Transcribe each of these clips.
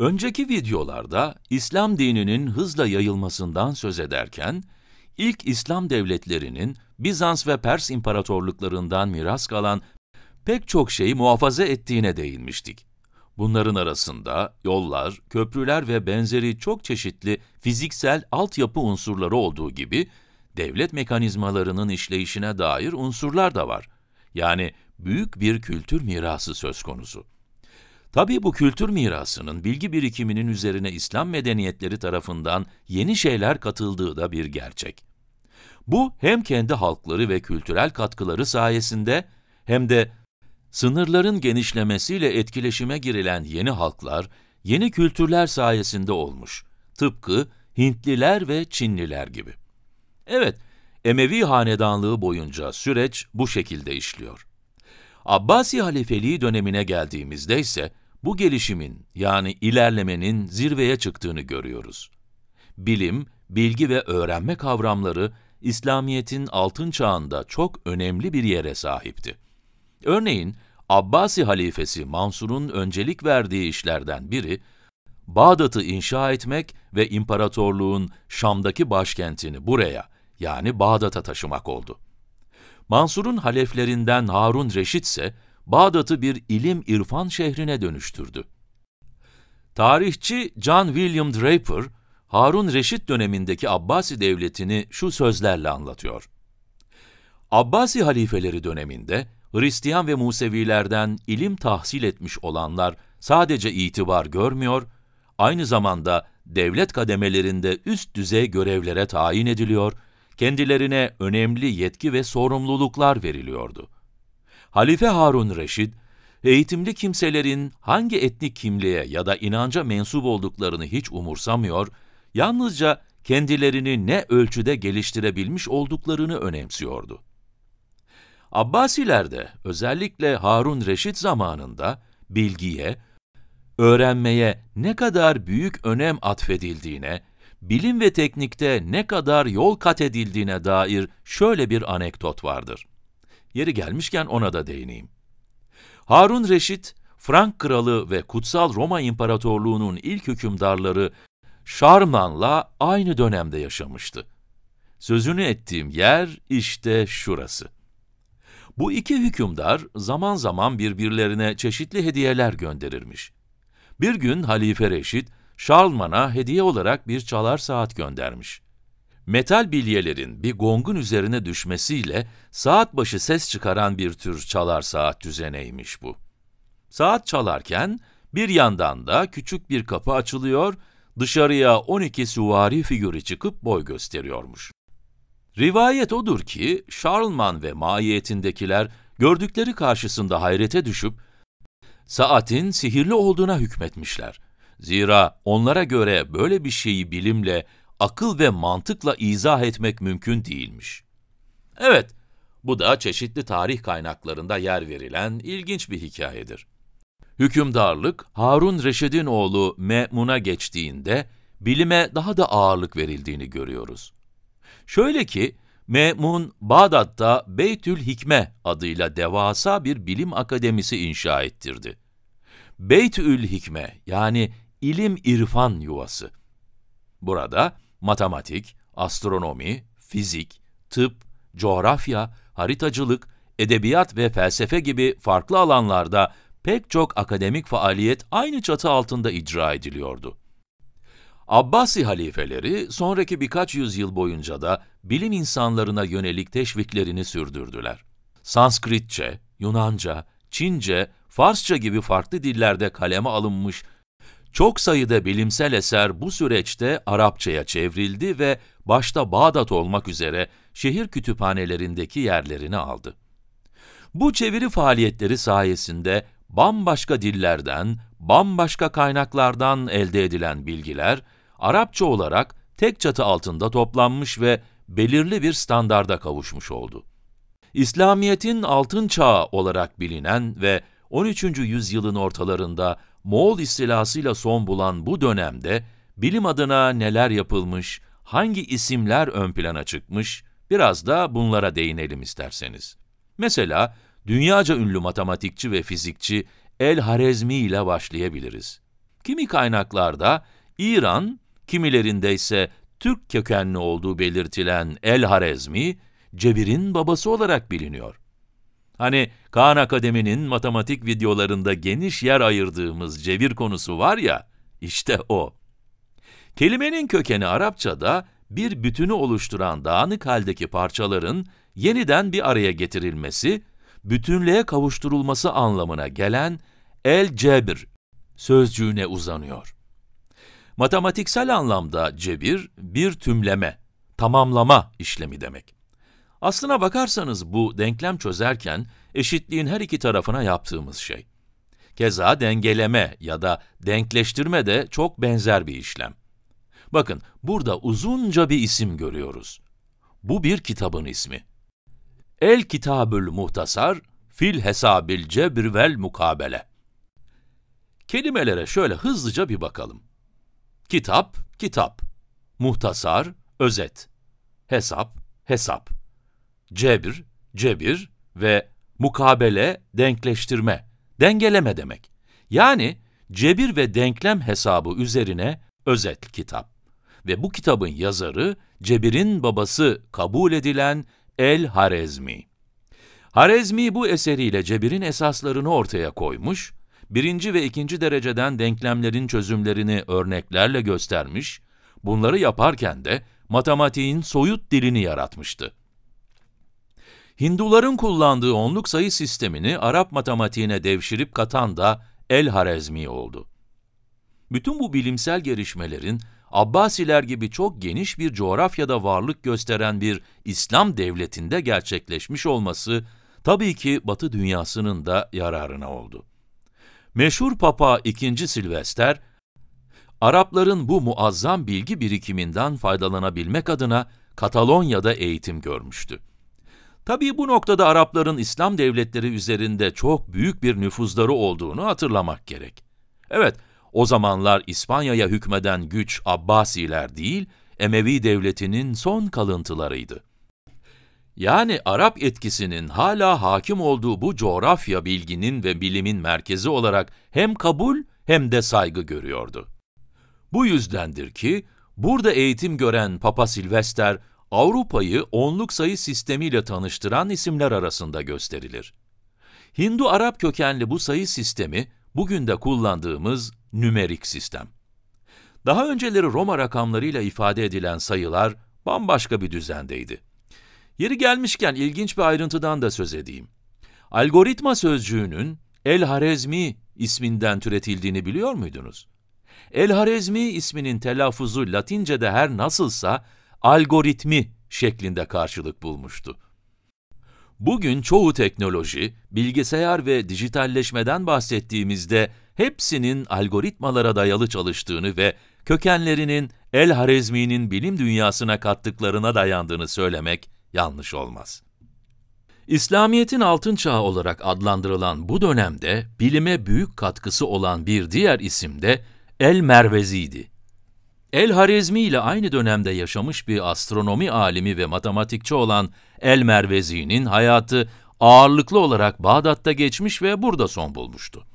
Önceki videolarda İslam dininin hızla yayılmasından söz ederken, ilk İslam devletlerinin Bizans ve Pers imparatorluklarından miras kalan pek çok şeyi muhafaza ettiğine değinmiştik. Bunların arasında yollar, köprüler ve benzeri çok çeşitli fiziksel altyapı unsurları olduğu gibi, devlet mekanizmalarının işleyişine dair unsurlar da var. Yani büyük bir kültür mirası söz konusu. Tabii bu kültür mirasının bilgi birikiminin üzerine İslam medeniyetleri tarafından yeni şeyler katıldığı da bir gerçek. Bu hem kendi halkları ve kültürel katkıları sayesinde hem de sınırların genişlemesiyle etkileşime girilen yeni halklar, yeni kültürler sayesinde olmuş. Tıpkı Hintliler ve Çinliler gibi. Evet, Emevi hanedanlığı boyunca süreç bu şekilde işliyor. Abbasi halifeliği dönemine geldiğimizde ise bu gelişimin yani ilerlemenin zirveye çıktığını görüyoruz. Bilim, bilgi ve öğrenme kavramları İslamiyet'in altın çağında çok önemli bir yere sahipti. Örneğin Abbasi halifesi Mansur'un öncelik verdiği işlerden biri, Bağdat'ı inşa etmek ve imparatorluğun Şam'daki başkentini buraya, yani Bağdat'a taşımak oldu. Mansur'un haleflerinden Harun Reşit ise, Bağdat'ı bir ilim irfan şehrine dönüştürdü. Tarihçi John William Draper, Harun Reşit dönemindeki Abbasi devletini şu sözlerle anlatıyor. Abbasi halifeleri döneminde Hristiyan ve Musevilerden ilim tahsil etmiş olanlar sadece itibar görmüyor, aynı zamanda devlet kademelerinde üst düzey görevlere tayin ediliyor, kendilerine önemli yetki ve sorumluluklar veriliyordu. Halife Harun Reşid, eğitimli kimselerin hangi etnik kimliğe ya da inanca mensup olduklarını hiç umursamıyor, yalnızca kendilerini ne ölçüde geliştirebilmiş olduklarını önemsiyordu. Abbasiler de özellikle Harun Reşit zamanında bilgiye, öğrenmeye ne kadar büyük önem atfedildiğine, bilim ve teknikte ne kadar yol kat edildiğine dair şöyle bir anekdot vardır. Yeri gelmişken ona da değineyim. Harun Reşit, Frank Kralı ve Kutsal Roma İmparatorluğu'nun ilk hükümdarları Şarman'la aynı dönemde yaşamıştı. Sözünü ettiğim yer işte şurası. Bu iki hükümdar zaman zaman birbirlerine çeşitli hediyeler gönderirmiş. Bir gün Halife Reşit, Şarlman'a hediye olarak bir çalar saat göndermiş. Metal bilyelerin bir gongun üzerine düşmesiyle saat başı ses çıkaran bir tür çalar saat düzeneymiş bu. Saat çalarken bir yandan da küçük bir kapı açılıyor, dışarıya 12 süvari figürü çıkıp boy gösteriyormuş. Rivayet odur ki Charlman ve mahiyetindekiler gördükleri karşısında hayrete düşüp saatin sihirli olduğuna hükmetmişler. Zira onlara göre böyle bir şeyi bilimle akıl ve mantıkla izah etmek mümkün değilmiş. Evet, bu da çeşitli tarih kaynaklarında yer verilen ilginç bir hikayedir. Hükümdarlık, Harun Reşid'in oğlu Me'mun'a geçtiğinde, bilime daha da ağırlık verildiğini görüyoruz. Şöyle ki, Me'mun, Bağdat'ta Beytül Hikme adıyla devasa bir bilim akademisi inşa ettirdi. Beytül Hikme yani ilim irfan yuvası. Burada matematik, astronomi, fizik, tıp, coğrafya, haritacılık, edebiyat ve felsefe gibi farklı alanlarda pek çok akademik faaliyet aynı çatı altında icra ediliyordu. Abbasi halifeleri sonraki birkaç yüzyıl boyunca da bilim insanlarına yönelik teşviklerini sürdürdüler. Sanskritçe, Yunanca, Çince, Farsça gibi farklı dillerde kaleme alınmış çok sayıda bilimsel eser bu süreçte Arapçaya çevrildi ve başta Bağdat olmak üzere şehir kütüphanelerindeki yerlerini aldı. Bu çeviri faaliyetleri sayesinde bambaşka dillerden, bambaşka kaynaklardan elde edilen bilgiler, Arapça olarak tek çatı altında toplanmış ve belirli bir standarda kavuşmuş oldu. İslamiyet'in altın çağı olarak bilinen ve 13. yüzyılın ortalarında Moğol istilasıyla son bulan bu dönemde bilim adına neler yapılmış, hangi isimler ön plana çıkmış, biraz da bunlara değinelim isterseniz. Mesela dünyaca ünlü matematikçi ve fizikçi El-Harezmi ile başlayabiliriz. Kimi kaynaklarda İran, kimilerinde ise Türk kökenli olduğu belirtilen El-Harezmi, Cebir'in babası olarak biliniyor. Hani Kaan Akademi'nin matematik videolarında geniş yer ayırdığımız cevir konusu var ya, işte o. Kelimenin kökeni Arapçada bir bütünü oluşturan dağınık haldeki parçaların yeniden bir araya getirilmesi, bütünlüğe kavuşturulması anlamına gelen el cebir sözcüğüne uzanıyor. Matematiksel anlamda cebir bir tümleme, tamamlama işlemi demek. Aslına bakarsanız bu denklem çözerken eşitliğin her iki tarafına yaptığımız şey. Keza dengeleme ya da denkleştirme de çok benzer bir işlem. Bakın burada uzunca bir isim görüyoruz. Bu bir kitabın ismi. El Kitabül Muhtasar Fil Hesabil Cebr vel Mukabele. Kelimelere şöyle hızlıca bir bakalım. Kitap, kitap. Muhtasar, özet. Hesap, hesap cebir, cebir ve mukabele, denkleştirme, dengeleme demek. Yani cebir ve denklem hesabı üzerine özet kitap. Ve bu kitabın yazarı cebirin babası kabul edilen El Harezmi. Harezmi bu eseriyle cebirin esaslarını ortaya koymuş, birinci ve ikinci dereceden denklemlerin çözümlerini örneklerle göstermiş, bunları yaparken de matematiğin soyut dilini yaratmıştı. Hinduların kullandığı onluk sayı sistemini Arap matematiğine devşirip katan da El-Harezmi oldu. Bütün bu bilimsel gelişmelerin Abbasiler gibi çok geniş bir coğrafyada varlık gösteren bir İslam devletinde gerçekleşmiş olması tabii ki Batı dünyasının da yararına oldu. Meşhur Papa II. Silvester, Arapların bu muazzam bilgi birikiminden faydalanabilmek adına Katalonya'da eğitim görmüştü. Tabii bu noktada Arapların İslam devletleri üzerinde çok büyük bir nüfuzları olduğunu hatırlamak gerek. Evet, o zamanlar İspanya'ya hükmeden güç Abbasiler değil, Emevi devletinin son kalıntılarıydı. Yani Arap etkisinin hala hakim olduğu bu coğrafya bilginin ve bilimin merkezi olarak hem kabul hem de saygı görüyordu. Bu yüzdendir ki burada eğitim gören Papa Silvester Avrupa'yı onluk sayı sistemiyle tanıştıran isimler arasında gösterilir. Hindu-Arap kökenli bu sayı sistemi, bugün de kullandığımız nümerik sistem. Daha önceleri Roma rakamlarıyla ifade edilen sayılar bambaşka bir düzendeydi. Yeri gelmişken ilginç bir ayrıntıdan da söz edeyim. Algoritma sözcüğünün El-Harezmi isminden türetildiğini biliyor muydunuz? El-Harezmi isminin telaffuzu Latince'de her nasılsa, algoritmi şeklinde karşılık bulmuştu. Bugün çoğu teknoloji, bilgisayar ve dijitalleşmeden bahsettiğimizde hepsinin algoritmalara dayalı çalıştığını ve kökenlerinin El Harezmi'nin bilim dünyasına kattıklarına dayandığını söylemek yanlış olmaz. İslamiyet'in altın çağı olarak adlandırılan bu dönemde bilime büyük katkısı olan bir diğer isim de El Mervezi'ydi. El-Harizmi ile aynı dönemde yaşamış bir astronomi alimi ve matematikçi olan El-Mervezi'nin hayatı ağırlıklı olarak Bağdat'ta geçmiş ve burada son bulmuştu.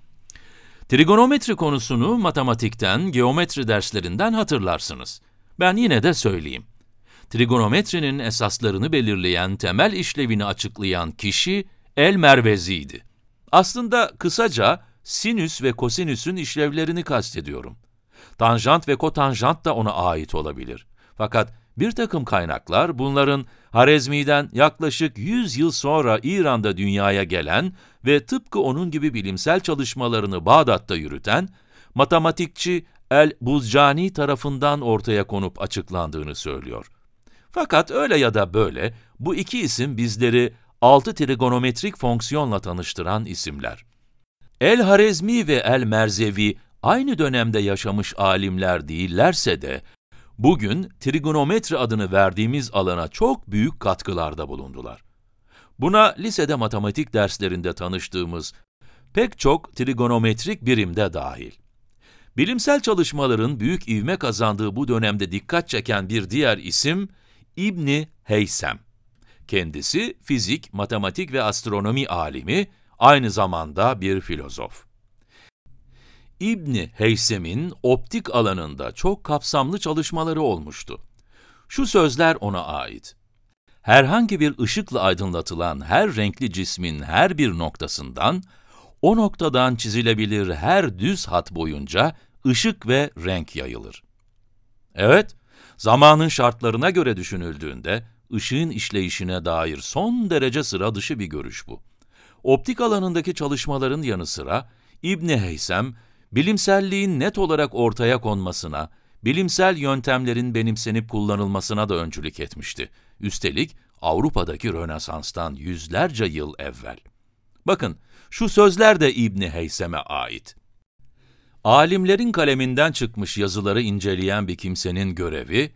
Trigonometri konusunu matematikten, geometri derslerinden hatırlarsınız. Ben yine de söyleyeyim. Trigonometrinin esaslarını belirleyen, temel işlevini açıklayan kişi El-Mervezi'ydi. Aslında kısaca sinüs ve kosinüsün işlevlerini kastediyorum. Tanjant ve kotanjant da ona ait olabilir. Fakat bir takım kaynaklar bunların Harezmi'den yaklaşık 100 yıl sonra İran'da dünyaya gelen ve tıpkı onun gibi bilimsel çalışmalarını Bağdat'ta yürüten matematikçi El-Buzcani tarafından ortaya konup açıklandığını söylüyor. Fakat öyle ya da böyle bu iki isim bizleri 6 trigonometrik fonksiyonla tanıştıran isimler. El-Harezmi ve El-Merzevi aynı dönemde yaşamış alimler değillerse de, bugün trigonometri adını verdiğimiz alana çok büyük katkılarda bulundular. Buna lisede matematik derslerinde tanıştığımız pek çok trigonometrik birimde dahil. Bilimsel çalışmaların büyük ivme kazandığı bu dönemde dikkat çeken bir diğer isim İbni Heysem. Kendisi fizik, matematik ve astronomi alimi, aynı zamanda bir filozof. İbni Heysem'in optik alanında çok kapsamlı çalışmaları olmuştu. Şu sözler ona ait. Herhangi bir ışıkla aydınlatılan her renkli cismin her bir noktasından, o noktadan çizilebilir her düz hat boyunca ışık ve renk yayılır. Evet, zamanın şartlarına göre düşünüldüğünde, ışığın işleyişine dair son derece sıra dışı bir görüş bu. Optik alanındaki çalışmaların yanı sıra, İbni Heysem, bilimselliğin net olarak ortaya konmasına, bilimsel yöntemlerin benimsenip kullanılmasına da öncülük etmişti. Üstelik Avrupa'daki Rönesans'tan yüzlerce yıl evvel. Bakın, şu sözler de İbni Heysem'e ait. Alimlerin kaleminden çıkmış yazıları inceleyen bir kimsenin görevi,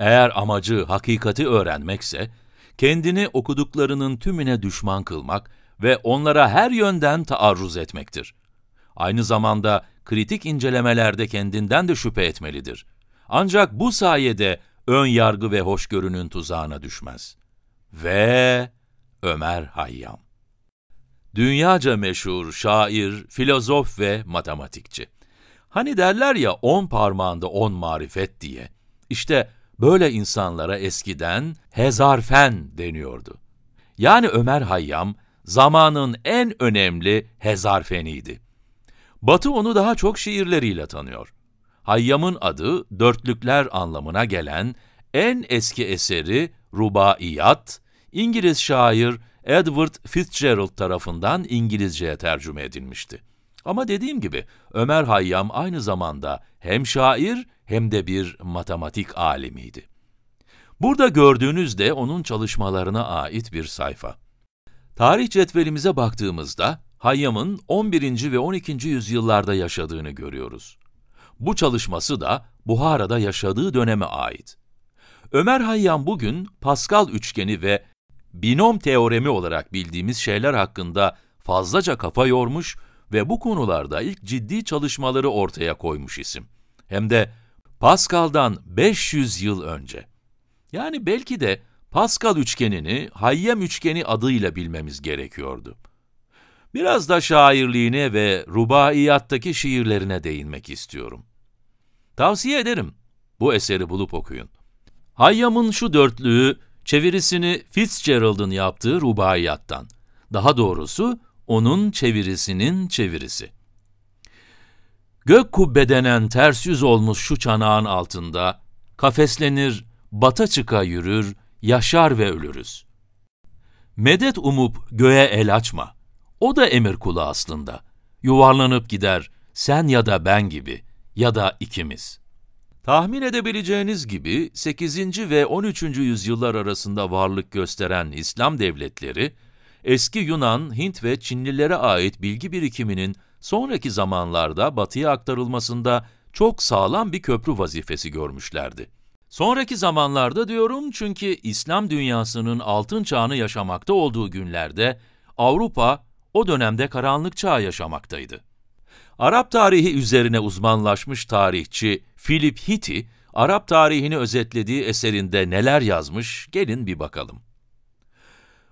eğer amacı hakikati öğrenmekse, kendini okuduklarının tümüne düşman kılmak ve onlara her yönden taarruz etmektir. Aynı zamanda kritik incelemelerde kendinden de şüphe etmelidir. Ancak bu sayede ön yargı ve hoşgörünün tuzağına düşmez. Ve Ömer Hayyam Dünyaca meşhur şair, filozof ve matematikçi. Hani derler ya on parmağında on marifet diye. İşte böyle insanlara eskiden hezarfen deniyordu. Yani Ömer Hayyam zamanın en önemli hezarfeniydi. Batı onu daha çok şiirleriyle tanıyor. Hayyam'ın adı dörtlükler anlamına gelen en eski eseri Rubaiyat, İngiliz şair Edward Fitzgerald tarafından İngilizceye tercüme edilmişti. Ama dediğim gibi Ömer Hayyam aynı zamanda hem şair hem de bir matematik alimiydi. Burada gördüğünüz de onun çalışmalarına ait bir sayfa. Tarih cetvelimize baktığımızda Hayyam'ın 11. ve 12. yüzyıllarda yaşadığını görüyoruz. Bu çalışması da Buhara'da yaşadığı döneme ait. Ömer Hayyam bugün Pascal üçgeni ve binom teoremi olarak bildiğimiz şeyler hakkında fazlaca kafa yormuş ve bu konularda ilk ciddi çalışmaları ortaya koymuş isim. Hem de Pascal'dan 500 yıl önce. Yani belki de Pascal üçgenini Hayyam üçgeni adıyla bilmemiz gerekiyordu. Biraz da şairliğine ve rubaiyattaki şiirlerine değinmek istiyorum. Tavsiye ederim bu eseri bulup okuyun. Hayyam'ın şu dörtlüğü çevirisini Fitzgerald'ın yaptığı rubaiyattan. Daha doğrusu onun çevirisinin çevirisi. Gök kubbe denen ters yüz olmuş şu çanağın altında, kafeslenir, bata çıka yürür, yaşar ve ölürüz. Medet umup göğe el açma. O da emir kulu aslında. Yuvarlanıp gider, sen ya da ben gibi ya da ikimiz. Tahmin edebileceğiniz gibi 8. ve 13. yüzyıllar arasında varlık gösteren İslam devletleri, eski Yunan, Hint ve Çinlilere ait bilgi birikiminin sonraki zamanlarda batıya aktarılmasında çok sağlam bir köprü vazifesi görmüşlerdi. Sonraki zamanlarda diyorum çünkü İslam dünyasının altın çağını yaşamakta olduğu günlerde Avrupa o dönemde karanlık çağ yaşamaktaydı. Arap tarihi üzerine uzmanlaşmış tarihçi Philip Hitti, Arap tarihini özetlediği eserinde neler yazmış gelin bir bakalım.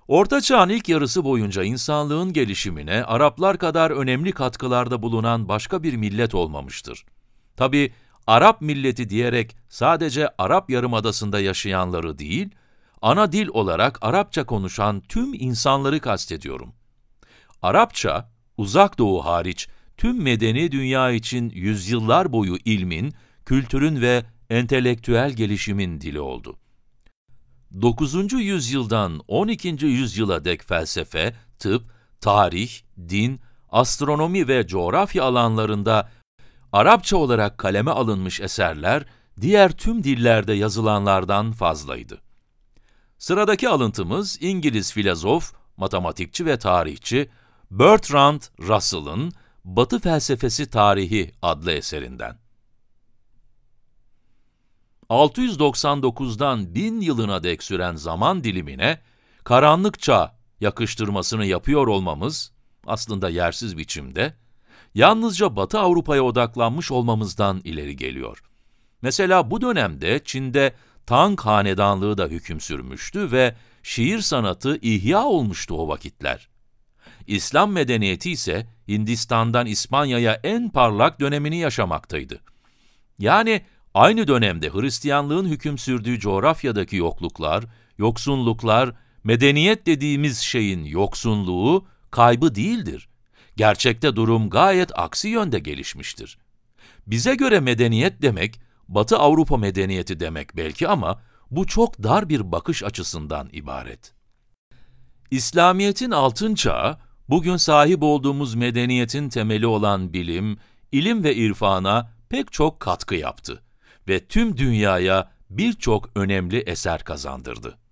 Orta Çağ'ın ilk yarısı boyunca insanlığın gelişimine Araplar kadar önemli katkılarda bulunan başka bir millet olmamıştır. Tabi Arap milleti diyerek sadece Arap Yarımadası'nda yaşayanları değil, ana dil olarak Arapça konuşan tüm insanları kastediyorum. Arapça, uzak doğu hariç tüm medeni dünya için yüzyıllar boyu ilmin, kültürün ve entelektüel gelişimin dili oldu. 9. yüzyıldan 12. yüzyıla dek felsefe, tıp, tarih, din, astronomi ve coğrafya alanlarında Arapça olarak kaleme alınmış eserler diğer tüm dillerde yazılanlardan fazlaydı. Sıradaki alıntımız İngiliz filozof, matematikçi ve tarihçi Bertrand Russell'ın Batı Felsefesi Tarihi adlı eserinden. 699'dan 1000 yılına dek süren zaman dilimine karanlık çağ yakıştırmasını yapıyor olmamız aslında yersiz biçimde yalnızca Batı Avrupa'ya odaklanmış olmamızdan ileri geliyor. Mesela bu dönemde Çin'de Tang hanedanlığı da hüküm sürmüştü ve şiir sanatı ihya olmuştu o vakitler. İslam medeniyeti ise Hindistan'dan İspanya'ya en parlak dönemini yaşamaktaydı. Yani aynı dönemde Hristiyanlığın hüküm sürdüğü coğrafyadaki yokluklar, yoksunluklar, medeniyet dediğimiz şeyin yoksunluğu kaybı değildir. Gerçekte durum gayet aksi yönde gelişmiştir. Bize göre medeniyet demek, Batı Avrupa medeniyeti demek belki ama bu çok dar bir bakış açısından ibaret. İslamiyet'in altın çağı, Bugün sahip olduğumuz medeniyetin temeli olan bilim, ilim ve irfana pek çok katkı yaptı ve tüm dünyaya birçok önemli eser kazandırdı.